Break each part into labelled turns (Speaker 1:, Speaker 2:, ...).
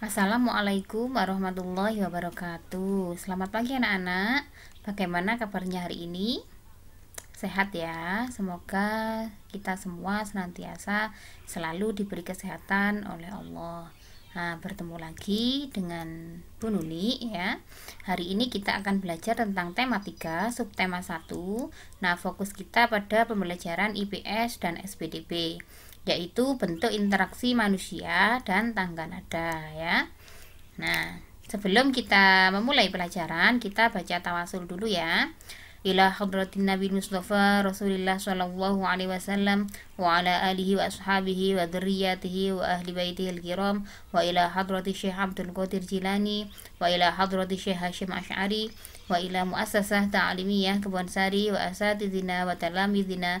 Speaker 1: Assalamualaikum warahmatullahi wabarakatuh Selamat pagi anak-anak Bagaimana kabarnya hari ini? Sehat ya Semoga kita semua senantiasa selalu diberi kesehatan oleh Allah Nah, bertemu lagi dengan Bu Nuni ya Hari ini kita akan belajar tentang tema 3, subtema 1 Nah, fokus kita pada pembelajaran IPS dan SPDB yaitu bentuk interaksi manusia dan tangga nada ya. Nah, sebelum kita memulai pelajaran, kita baca tawasul dulu ya. Ila hadratin Nabi Mustafa Rasulullah sallallahu alaihi wasallam wa ala alihi wa ashabihi wa dzurriyyatihi wa ahli baitihi al-kiram wa ila hadrati Syekh Abdul Qadir Jilani wa ila hadrati Syekh Hasyim Asy'ari wa ila muassasah ta'limiyah Sari wa asatidzina wa talamidina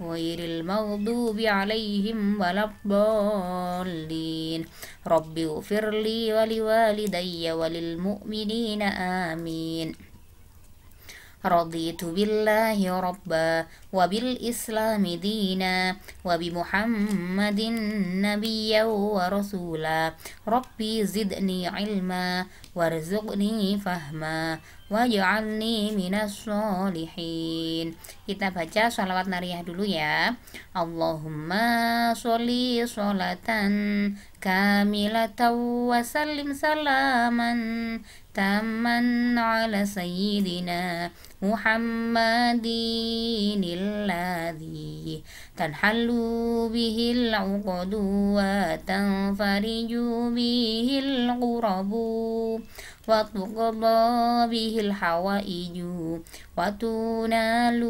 Speaker 1: غير المغضوب عليهم ولا الضالين رب اغفر لي ولوالدي وللمؤمنين آمين رضيت بالله ربا وبالإسلام دينا وبمحمد نبيا ورسولا ربي زدني علما warzuqni fahma waj'alni minas solihin kita baca salawat nariyah dulu ya Allahumma sholli sholatan kamilatan wa sallim salaman taman ala sayyidina محمد الذي تنحل به العقد وتنفرج به الغرب وتقضى به الحوائج وتنال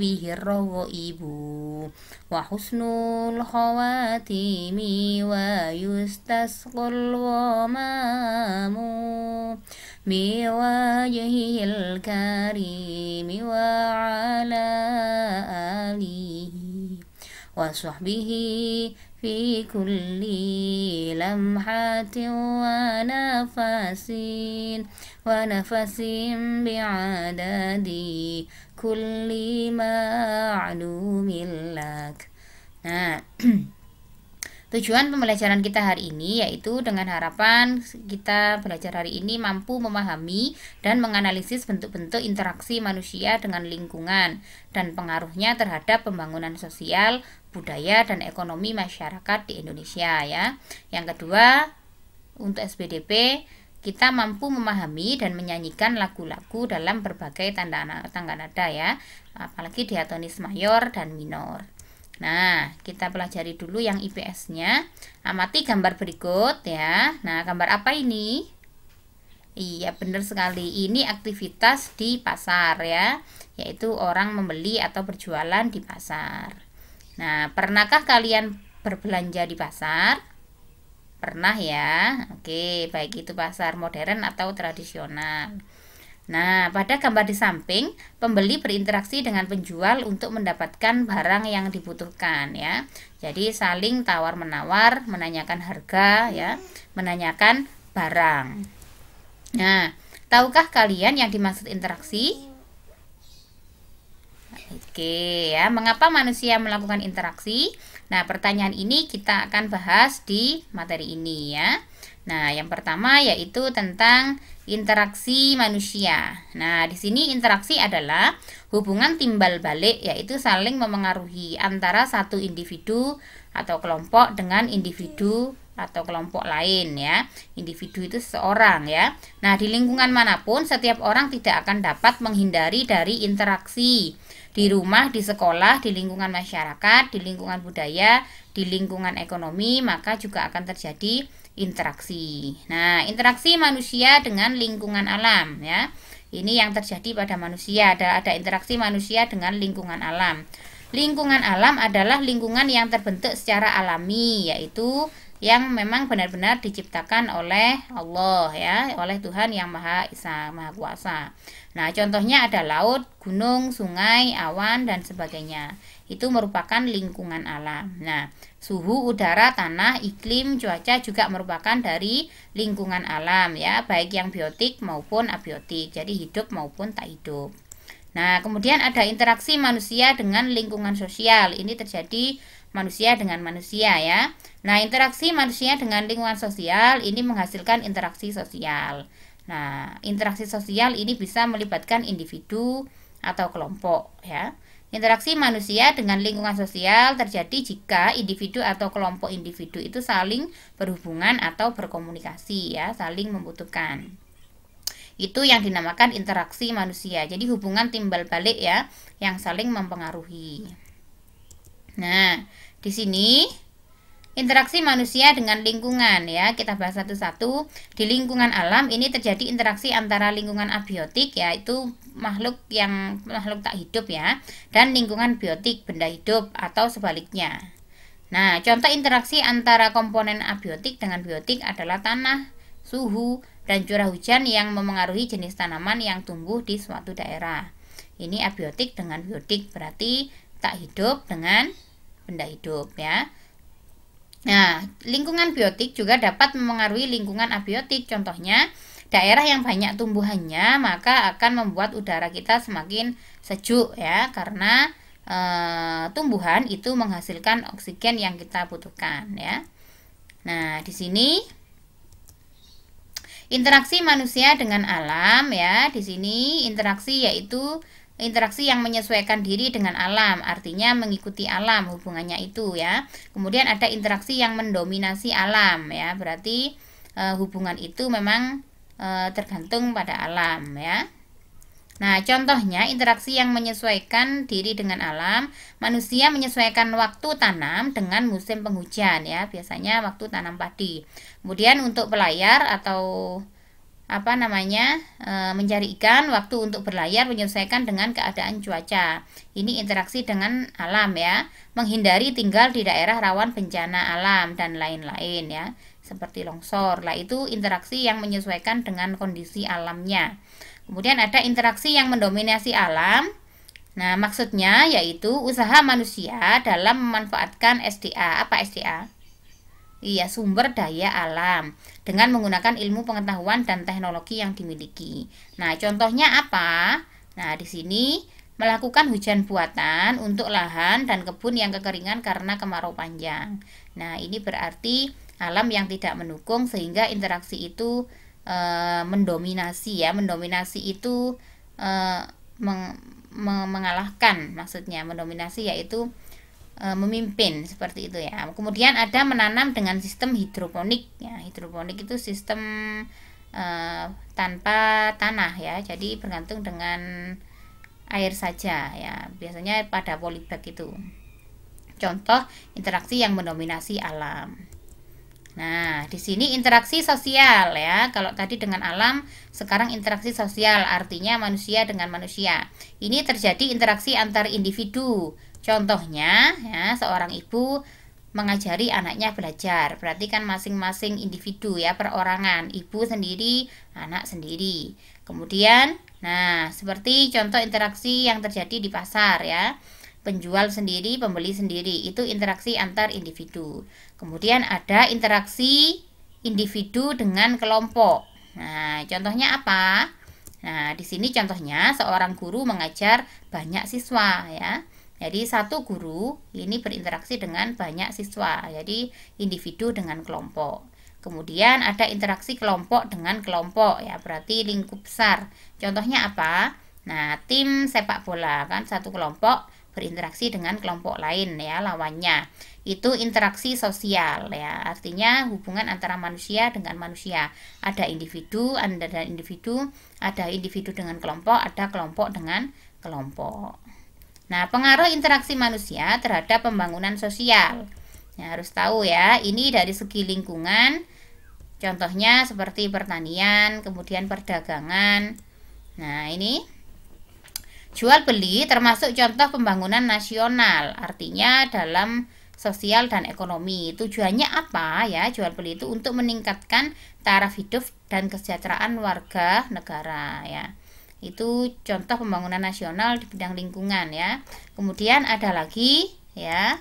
Speaker 1: به الرغائب وحسن الخواتيم ويستسقى الغمام بوجهه الكريم وعلى آله وصحبه في كل لمحة ونفس ونفس بعدد كل معلوم لك نعم Tujuan pembelajaran kita hari ini yaitu dengan harapan kita belajar hari ini mampu memahami dan menganalisis bentuk-bentuk interaksi manusia dengan lingkungan dan pengaruhnya terhadap pembangunan sosial, budaya dan ekonomi masyarakat di Indonesia ya. Yang kedua, untuk SBDP kita mampu memahami dan menyanyikan lagu-lagu dalam berbagai tanda tangga nada ya, apalagi diatonis mayor dan minor. Nah, kita pelajari dulu yang IPS-nya. Amati gambar berikut ya. Nah, gambar apa ini? Iya, benar sekali. Ini aktivitas di pasar ya, yaitu orang membeli atau berjualan di pasar. Nah, pernahkah kalian berbelanja di pasar? Pernah ya. Oke, baik itu pasar modern atau tradisional. Nah, pada gambar di samping, pembeli berinteraksi dengan penjual untuk mendapatkan barang yang dibutuhkan ya. Jadi saling tawar-menawar, menanyakan harga ya, menanyakan barang. Nah, tahukah kalian yang dimaksud interaksi? Oke ya, mengapa manusia melakukan interaksi? Nah, pertanyaan ini kita akan bahas di materi ini ya. Nah, yang pertama yaitu tentang interaksi manusia. Nah, di sini interaksi adalah hubungan timbal balik yaitu saling memengaruhi antara satu individu atau kelompok dengan individu atau kelompok lain ya. Individu itu seorang, ya. Nah, di lingkungan manapun setiap orang tidak akan dapat menghindari dari interaksi. Di rumah, di sekolah, di lingkungan masyarakat, di lingkungan budaya, di lingkungan ekonomi, maka juga akan terjadi interaksi. Nah, interaksi manusia dengan lingkungan alam ya. Ini yang terjadi pada manusia, ada ada interaksi manusia dengan lingkungan alam. Lingkungan alam adalah lingkungan yang terbentuk secara alami yaitu yang memang benar-benar diciptakan oleh Allah ya, oleh Tuhan yang Maha Esa, Maha Kuasa. Nah, contohnya ada laut, gunung, sungai, awan dan sebagainya. Itu merupakan lingkungan alam. Nah, suhu udara, tanah, iklim, cuaca juga merupakan dari lingkungan alam ya, baik yang biotik maupun abiotik. Jadi hidup maupun tak hidup. Nah, kemudian ada interaksi manusia dengan lingkungan sosial. Ini terjadi manusia dengan manusia ya. Nah, interaksi manusia dengan lingkungan sosial ini menghasilkan interaksi sosial. Nah, interaksi sosial ini bisa melibatkan individu atau kelompok ya. Interaksi manusia dengan lingkungan sosial terjadi jika individu atau kelompok individu itu saling berhubungan atau berkomunikasi ya, saling membutuhkan. Itu yang dinamakan interaksi manusia. Jadi hubungan timbal balik ya yang saling mempengaruhi. Nah, di sini Interaksi manusia dengan lingkungan ya, kita bahas satu-satu. Di lingkungan alam ini terjadi interaksi antara lingkungan abiotik yaitu makhluk yang makhluk tak hidup ya dan lingkungan biotik benda hidup atau sebaliknya. Nah, contoh interaksi antara komponen abiotik dengan biotik adalah tanah, suhu, dan curah hujan yang memengaruhi jenis tanaman yang tumbuh di suatu daerah. Ini abiotik dengan biotik berarti tak hidup dengan benda hidup ya. Nah, lingkungan biotik juga dapat mempengaruhi lingkungan abiotik. Contohnya, daerah yang banyak tumbuhannya maka akan membuat udara kita semakin sejuk ya karena e, tumbuhan itu menghasilkan oksigen yang kita butuhkan ya. Nah, di sini interaksi manusia dengan alam ya. Di sini interaksi yaitu Interaksi yang menyesuaikan diri dengan alam, artinya mengikuti alam hubungannya itu ya. Kemudian ada interaksi yang mendominasi alam ya, berarti e, hubungan itu memang e, tergantung pada alam ya. Nah, contohnya interaksi yang menyesuaikan diri dengan alam, manusia menyesuaikan waktu tanam dengan musim penghujan ya, biasanya waktu tanam padi. Kemudian untuk pelayar atau apa namanya e, mencari ikan, waktu untuk berlayar menyesuaikan dengan keadaan cuaca. Ini interaksi dengan alam ya, menghindari tinggal di daerah rawan bencana alam dan lain-lain ya, seperti longsor. Lah itu interaksi yang menyesuaikan dengan kondisi alamnya. Kemudian ada interaksi yang mendominasi alam. Nah, maksudnya yaitu usaha manusia dalam memanfaatkan SDA. Apa SDA? Iya, sumber daya alam dengan menggunakan ilmu pengetahuan dan teknologi yang dimiliki. Nah, contohnya apa? Nah, di sini melakukan hujan buatan untuk lahan dan kebun yang kekeringan karena kemarau panjang. Nah, ini berarti alam yang tidak mendukung sehingga interaksi itu e, mendominasi ya, mendominasi itu e, meng, me, mengalahkan maksudnya mendominasi yaitu Eh, memimpin seperti itu ya. Kemudian ada menanam dengan sistem hidroponik ya. Hidroponik itu sistem uh, tanpa tanah ya. Jadi bergantung dengan air saja ya. Biasanya pada polybag itu. Contoh interaksi yang mendominasi alam. Nah, di sini interaksi sosial ya. Kalau tadi dengan alam, sekarang interaksi sosial artinya manusia dengan manusia. Ini terjadi interaksi antar individu, Contohnya, ya, seorang ibu mengajari anaknya belajar. Berarti kan masing-masing individu ya, perorangan. Ibu sendiri, anak sendiri. Kemudian, nah, seperti contoh interaksi yang terjadi di pasar ya. Penjual sendiri, pembeli sendiri, itu interaksi antar individu. Kemudian ada interaksi individu dengan kelompok. Nah, contohnya apa? Nah, di sini contohnya seorang guru mengajar banyak siswa ya. Jadi satu guru ini berinteraksi dengan banyak siswa, jadi individu dengan kelompok. Kemudian ada interaksi kelompok dengan kelompok ya, berarti lingkup besar. Contohnya apa? Nah, tim sepak bola kan satu kelompok berinteraksi dengan kelompok lain ya lawannya. Itu interaksi sosial ya, artinya hubungan antara manusia dengan manusia. Ada individu, ada individu, ada individu dengan kelompok, ada kelompok dengan kelompok. Nah, pengaruh interaksi manusia terhadap pembangunan sosial. Hmm. Nah, harus tahu ya, ini dari segi lingkungan, contohnya seperti pertanian, kemudian perdagangan. Nah, ini jual beli termasuk contoh pembangunan nasional, artinya dalam sosial dan ekonomi. Tujuannya apa ya? Jual beli itu untuk meningkatkan taraf hidup dan kesejahteraan warga negara ya. Itu contoh pembangunan nasional di bidang lingkungan ya. Kemudian ada lagi ya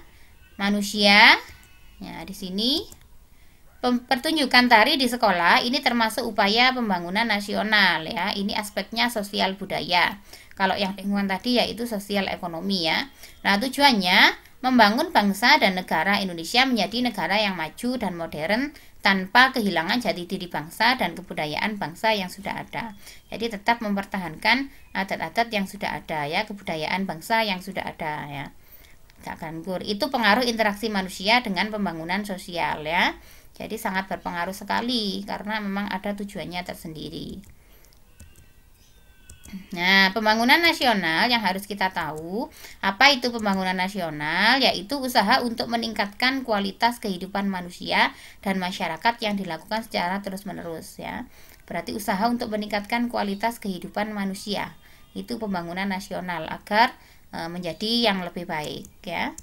Speaker 1: manusia. Ya, di sini pertunjukan tari di sekolah ini termasuk upaya pembangunan nasional ya. Ini aspeknya sosial budaya. Kalau yang lingkungan tadi yaitu sosial ekonomi ya. Nah, tujuannya membangun bangsa dan negara Indonesia menjadi negara yang maju dan modern tanpa kehilangan jati diri bangsa dan kebudayaan bangsa yang sudah ada. Jadi tetap mempertahankan adat-adat yang sudah ada ya, kebudayaan bangsa yang sudah ada ya. takkan ganggur. Itu pengaruh interaksi manusia dengan pembangunan sosial ya. Jadi sangat berpengaruh sekali karena memang ada tujuannya tersendiri. Nah, pembangunan nasional yang harus kita tahu, apa itu pembangunan nasional? Yaitu usaha untuk meningkatkan kualitas kehidupan manusia dan masyarakat yang dilakukan secara terus-menerus ya. Berarti usaha untuk meningkatkan kualitas kehidupan manusia. Itu pembangunan nasional agar e, menjadi yang lebih baik ya.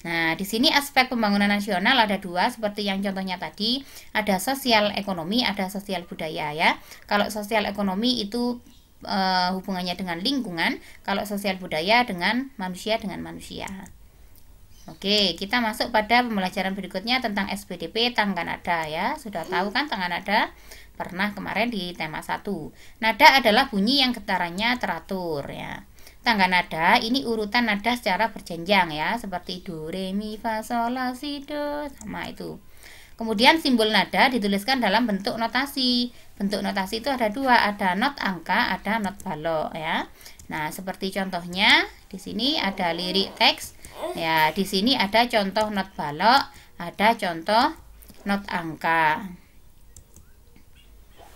Speaker 1: Nah, di sini aspek pembangunan nasional ada dua, seperti yang contohnya tadi, ada sosial ekonomi, ada sosial budaya ya. Kalau sosial ekonomi itu uh, hubungannya dengan lingkungan, kalau sosial budaya dengan manusia dengan manusia. Oke, kita masuk pada pembelajaran berikutnya tentang SPDP tangga nada ya. Sudah tahu kan tangga nada? Pernah kemarin di tema 1. Nada adalah bunyi yang getarannya teratur ya. Tangga nada ini urutan nada secara berjenjang ya, seperti do re mi fa sol la si do sama itu. Kemudian simbol nada dituliskan dalam bentuk notasi bentuk notasi itu ada dua, ada not angka, ada not balok ya. Nah, seperti contohnya di sini ada lirik teks. Ya, di sini ada contoh not balok, ada contoh not angka.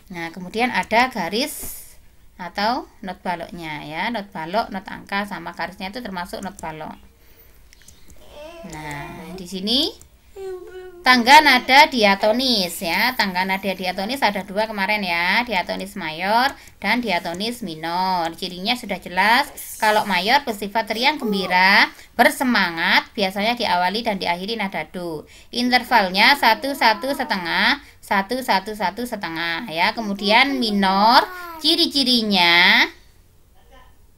Speaker 1: Nah, kemudian ada garis atau not baloknya ya. Not balok, not angka sama garisnya itu termasuk not balok. Nah, di sini Tangga nada diatonis ya. Tangga nada diatonis ada dua kemarin ya, diatonis mayor dan diatonis minor. Cirinya sudah jelas. Kalau mayor bersifat riang gembira, bersemangat, biasanya diawali dan diakhiri nada do. Intervalnya satu satu setengah, satu satu satu setengah ya. Kemudian minor, ciri-cirinya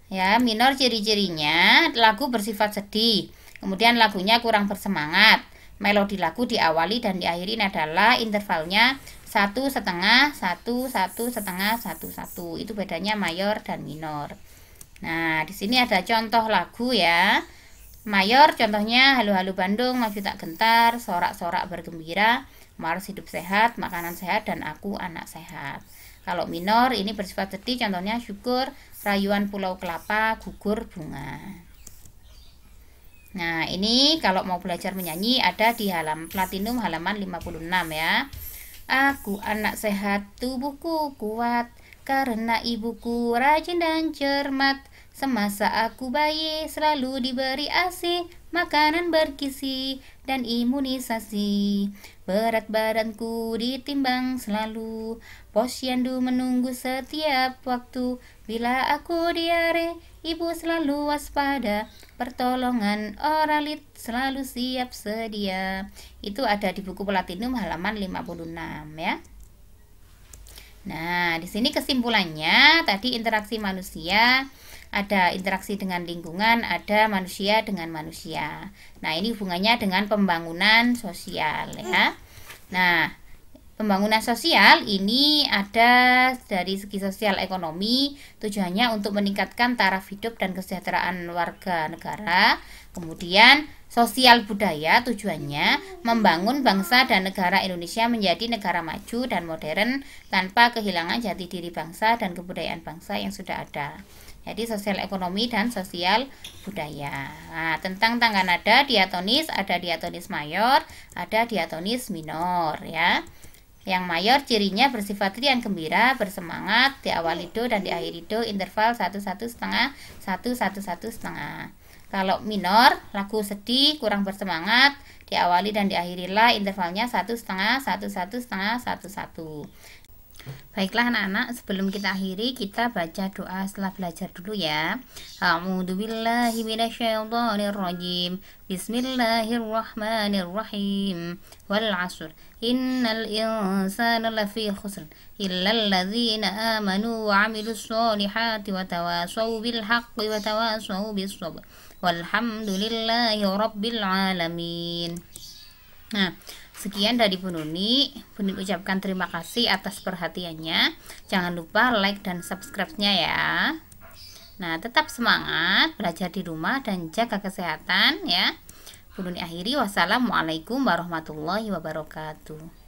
Speaker 1: ya minor ciri-cirinya lagu bersifat sedih. Kemudian lagunya kurang bersemangat melodi lagu diawali dan diakhiri adalah intervalnya satu setengah satu satu setengah satu satu itu bedanya mayor dan minor nah di sini ada contoh lagu ya mayor contohnya Halu Halu Bandung maju tak gentar sorak-sorak bergembira Mars hidup sehat, makanan sehat, dan aku anak sehat. Kalau minor ini bersifat sedih, contohnya syukur, rayuan pulau kelapa, gugur bunga. Nah, ini kalau mau belajar menyanyi ada di halaman platinum halaman 56 ya. Aku anak sehat, tubuhku kuat karena ibuku rajin dan cermat. Semasa aku bayi selalu diberi ASI, makanan bergizi dan imunisasi. Berat badanku ditimbang selalu, posyandu menunggu setiap waktu. Bila aku diare, ibu selalu waspada, pertolongan oralit selalu siap sedia. Itu ada di buku Platinum halaman 56 ya. Nah, di sini kesimpulannya tadi interaksi manusia ada interaksi dengan lingkungan, ada manusia dengan manusia. Nah, ini hubungannya dengan pembangunan sosial ya. Hmm. Nah, pembangunan sosial ini ada dari segi sosial ekonomi, tujuannya untuk meningkatkan taraf hidup dan kesejahteraan warga negara. Kemudian Sosial budaya tujuannya membangun bangsa dan negara Indonesia menjadi negara maju dan modern tanpa kehilangan jati diri bangsa dan kebudayaan bangsa yang sudah ada. Jadi sosial ekonomi dan sosial budaya. Nah, tentang tangga nada diatonis ada diatonis mayor, ada diatonis minor ya. Yang mayor cirinya bersifat riang gembira, bersemangat di awal dan di akhir interval satu satu setengah satu satu satu setengah. Kalau minor lagu sedih kurang bersemangat diawali dan diakhirilah intervalnya satu setengah satu satu setengah satu satu. Baiklah anak-anak, sebelum kita akhiri kita baca doa setelah belajar dulu ya. A'udzubillahi minasyaitonirrajim. Bismillahirrahmanirrahim. Wal 'ashr. Innal insana lafi khusr illa alladziina amanu wa 'amilus solihati wa tawashaw bil haqqi wa tawashaw bis sabr. Walhamdulillahi rabbil alamin. Nah, Sekian dari Bu Nuni. Bu Nuni ucapkan terima kasih atas perhatiannya. Jangan lupa like dan subscribe-nya ya. Nah, tetap semangat, belajar di rumah dan jaga kesehatan ya. Bu Nuni akhiri. Wassalamualaikum warahmatullahi wabarakatuh.